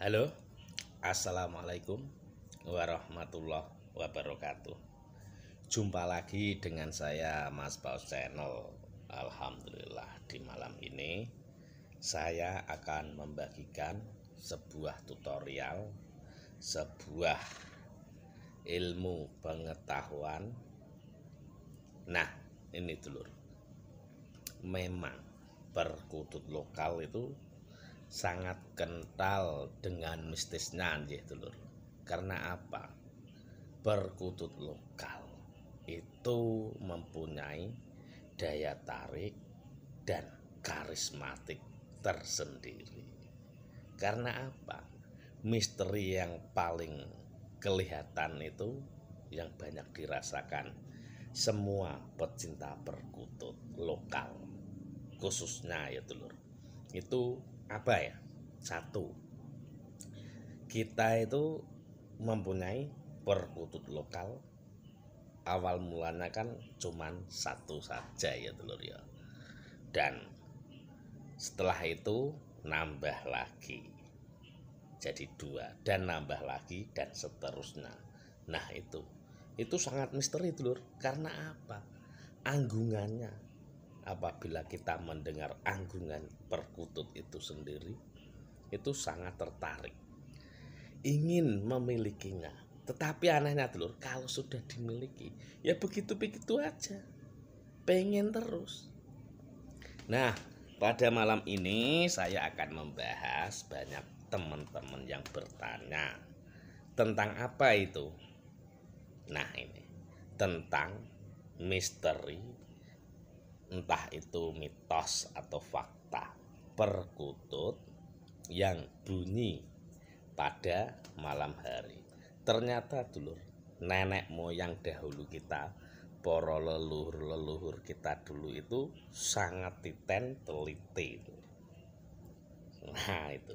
Halo, Assalamualaikum warahmatullahi wabarakatuh Jumpa lagi dengan saya Mas Paus Channel Alhamdulillah di malam ini Saya akan membagikan sebuah tutorial Sebuah ilmu pengetahuan Nah ini telur. Memang perkutut lokal itu sangat kental dengan mistisnya anjir dulur karena apa perkutut lokal itu mempunyai daya tarik dan karismatik tersendiri karena apa misteri yang paling kelihatan itu yang banyak dirasakan semua pecinta perkutut lokal khususnya ya dulur itu apa ya satu kita itu mempunyai perkutut lokal awal mulanya kan cuman satu saja ya telur ya dan setelah itu nambah lagi jadi dua dan nambah lagi dan seterusnya nah itu itu sangat misteri telur karena apa anggungannya apabila kita mendengar anggungan perkutut itu sendiri itu sangat tertarik ingin memilikinya tetapi anehnya telur kalau sudah dimiliki ya begitu begitu aja pengen terus nah pada malam ini saya akan membahas banyak teman-teman yang bertanya tentang apa itu nah ini tentang misteri entah itu mitos atau fakta perkutut yang bunyi pada malam hari. Ternyata dulur, nenek moyang dahulu kita, poro leluhur-leluhur kita dulu itu sangat titen teliti. Nah, itu.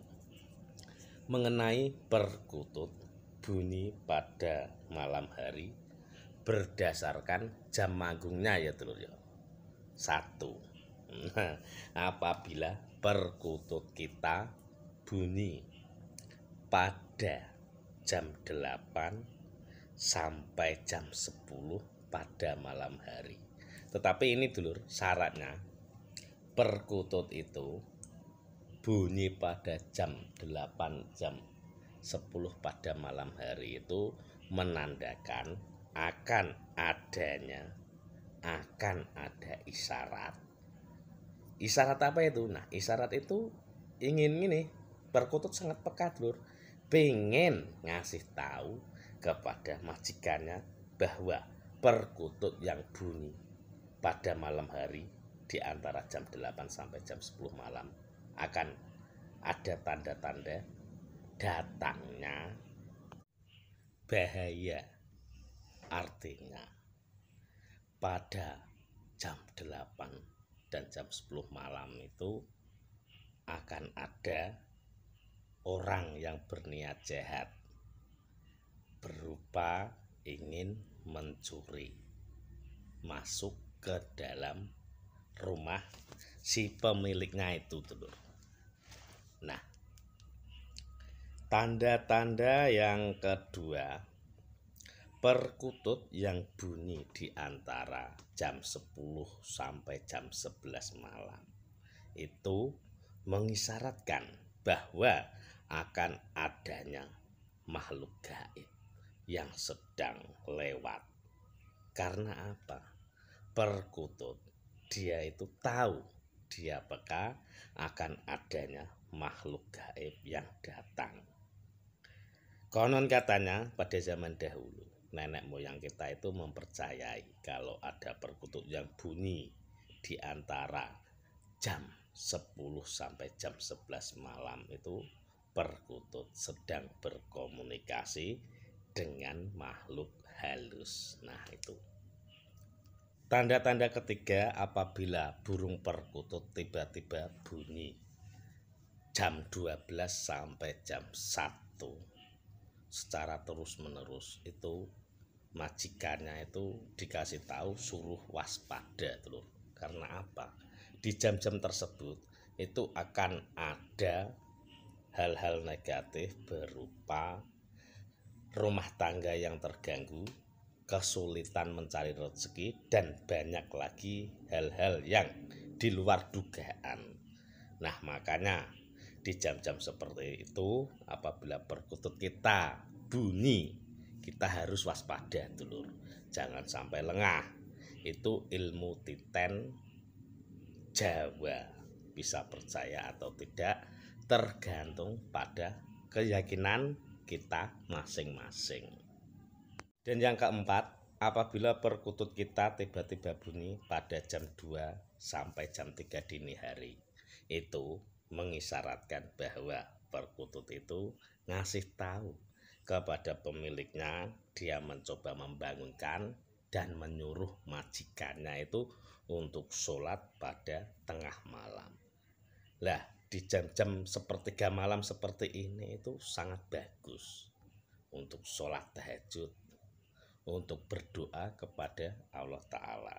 Mengenai perkutut bunyi pada malam hari berdasarkan jam manggungnya ya dulur ya satu. apabila perkutut kita bunyi pada jam 8 sampai jam 10 pada malam hari. Tetapi ini dulur syaratnya perkutut itu bunyi pada jam 8 jam 10 pada malam hari itu menandakan akan adanya akan ada isyarat. Isyarat apa itu? Nah, isyarat itu ingin ini berkutut sangat pekat Lur. pengen ngasih tahu kepada majikannya bahwa perkutut yang bunyi pada malam hari di antara jam 8 sampai jam 10 malam akan ada tanda-tanda datangnya bahaya artinya pada jam 8 dan jam 10 malam itu akan ada orang yang berniat jahat berupa ingin mencuri masuk ke dalam rumah si pemiliknya itu telur. Nah, tanda-tanda yang kedua perkutut yang bunyi di antara jam 10 sampai jam 11 malam. Itu mengisyaratkan bahwa akan adanya makhluk gaib yang sedang lewat. Karena apa? Perkutut dia itu tahu dia peka akan adanya makhluk gaib yang datang. Konon katanya pada zaman dahulu nenek moyang kita itu mempercayai kalau ada perkutut yang bunyi di antara jam 10 sampai jam 11 malam itu perkutut sedang berkomunikasi dengan makhluk halus. Nah, itu. Tanda-tanda ketiga apabila burung perkutut tiba-tiba bunyi jam 12 sampai jam 1 secara terus-menerus itu majikannya itu dikasih tahu suruh waspada telur karena apa di jam-jam tersebut itu akan ada hal-hal negatif berupa rumah tangga yang terganggu kesulitan mencari rezeki dan banyak lagi hal-hal yang di luar dugaan nah makanya di jam-jam seperti itu apabila perkutut kita bunyi kita harus waspada dulur jangan sampai lengah itu ilmu titen Jawa bisa percaya atau tidak tergantung pada keyakinan kita masing-masing dan yang keempat apabila perkutut kita tiba-tiba bunyi pada jam 2 sampai jam 3 dini hari itu mengisyaratkan bahwa perkutut itu ngasih tahu kepada pemiliknya, dia mencoba membangunkan dan menyuruh majikannya itu untuk sholat pada tengah malam. Lah, di jam-jam sepertiga malam seperti ini itu sangat bagus untuk sholat tahajud, untuk berdoa kepada Allah Ta'ala.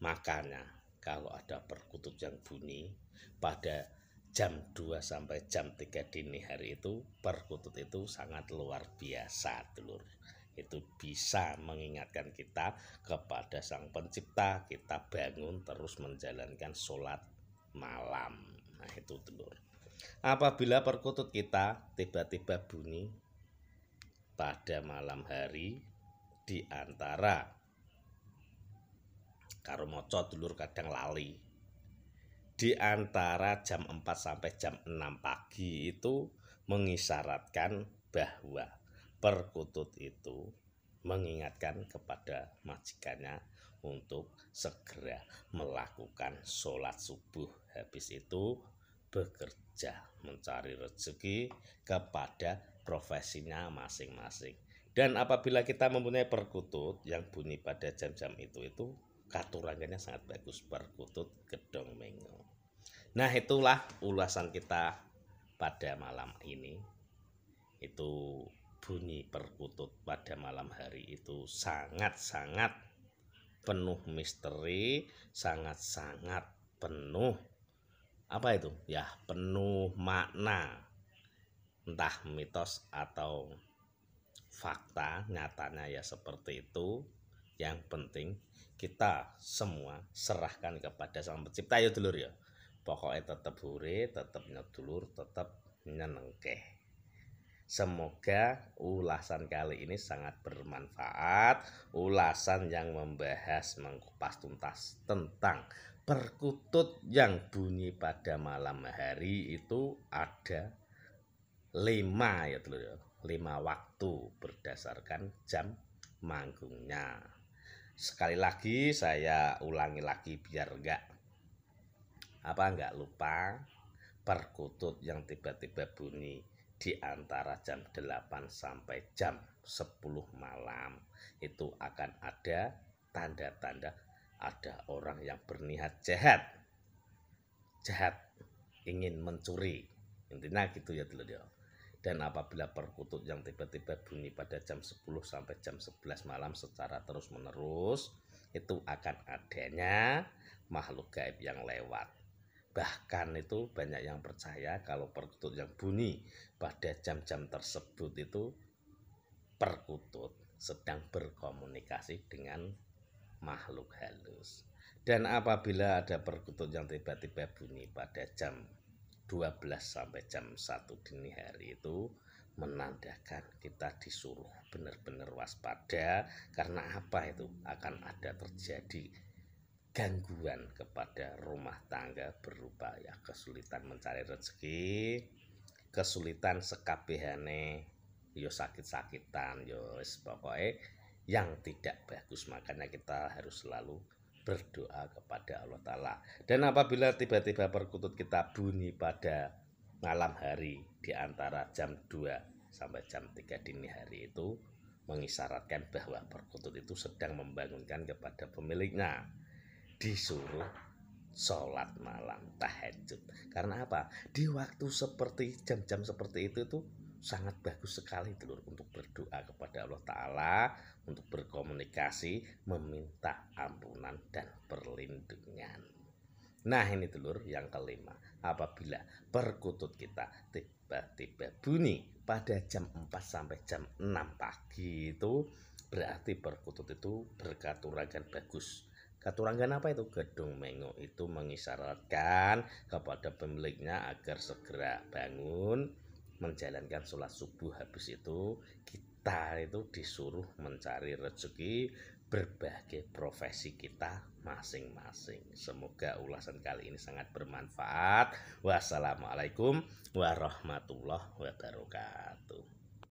Makanya kalau ada perkutut yang bunyi pada jam 2 sampai jam 3 dini hari itu perkutut itu sangat luar biasa telur itu bisa mengingatkan kita kepada sang pencipta kita bangun terus menjalankan sholat malam nah itu telur apabila perkutut kita tiba-tiba bunyi pada malam hari di antara karo telur kadang lali di antara jam 4 sampai jam 6 pagi itu mengisyaratkan bahwa perkutut itu mengingatkan kepada majikannya untuk segera melakukan sholat subuh. Habis itu bekerja mencari rezeki kepada profesinya masing-masing. Dan apabila kita mempunyai perkutut yang bunyi pada jam-jam itu itu katurangannya sangat bagus perkutut gedong mengo. Nah itulah ulasan kita pada malam ini. Itu bunyi perkutut pada malam hari itu sangat-sangat penuh misteri, sangat-sangat penuh apa itu? Ya, penuh makna. Entah mitos atau fakta, nyatanya ya seperti itu yang penting kita semua serahkan kepada sang pencipta ya dulur ya pokoknya tetap hure tetap nyedulur tetap nyenengke Semoga ulasan kali ini sangat bermanfaat. Ulasan yang membahas mengupas tuntas tentang perkutut yang bunyi pada malam hari itu ada lima ya telur ya. lima waktu berdasarkan jam manggungnya sekali lagi saya ulangi lagi biar enggak apa enggak lupa perkutut yang tiba-tiba bunyi di antara jam 8 sampai jam 10 malam itu akan ada tanda-tanda ada orang yang berniat jahat jahat ingin mencuri intinya gitu ya dulu dia dan apabila perkutut yang tiba-tiba bunyi pada jam 10 sampai jam 11 malam secara terus-menerus itu akan adanya makhluk gaib yang lewat. Bahkan itu banyak yang percaya kalau perkutut yang bunyi pada jam-jam tersebut itu perkutut sedang berkomunikasi dengan makhluk halus. Dan apabila ada perkutut yang tiba-tiba bunyi pada jam 12 sampai jam 1 dini hari itu menandakan kita disuruh benar-benar waspada karena apa itu akan ada terjadi gangguan kepada rumah tangga berupa ya kesulitan mencari rezeki, kesulitan sekabihane yo sakit-sakitan, yo pokoknya yang tidak bagus makanya kita harus selalu berdoa kepada Allah Ta'ala. Dan apabila tiba-tiba perkutut kita bunyi pada malam hari di antara jam 2 sampai jam 3 dini hari itu mengisyaratkan bahwa perkutut itu sedang membangunkan kepada pemiliknya disuruh sholat malam tahajud karena apa di waktu seperti jam-jam seperti itu tuh sangat bagus sekali telur untuk berdoa kepada Allah Ta'ala untuk berkomunikasi meminta ampunan dan perlindungan nah ini telur yang kelima apabila perkutut kita tiba-tiba bunyi pada jam 4 sampai jam 6 pagi itu berarti perkutut itu berkaturangan bagus Katurangan apa itu? Gedung Mengo itu mengisyaratkan kepada pemiliknya agar segera bangun menjalankan sholat subuh habis itu kita itu disuruh mencari rezeki berbagai profesi kita masing-masing. Semoga ulasan kali ini sangat bermanfaat. Wassalamualaikum warahmatullahi wabarakatuh.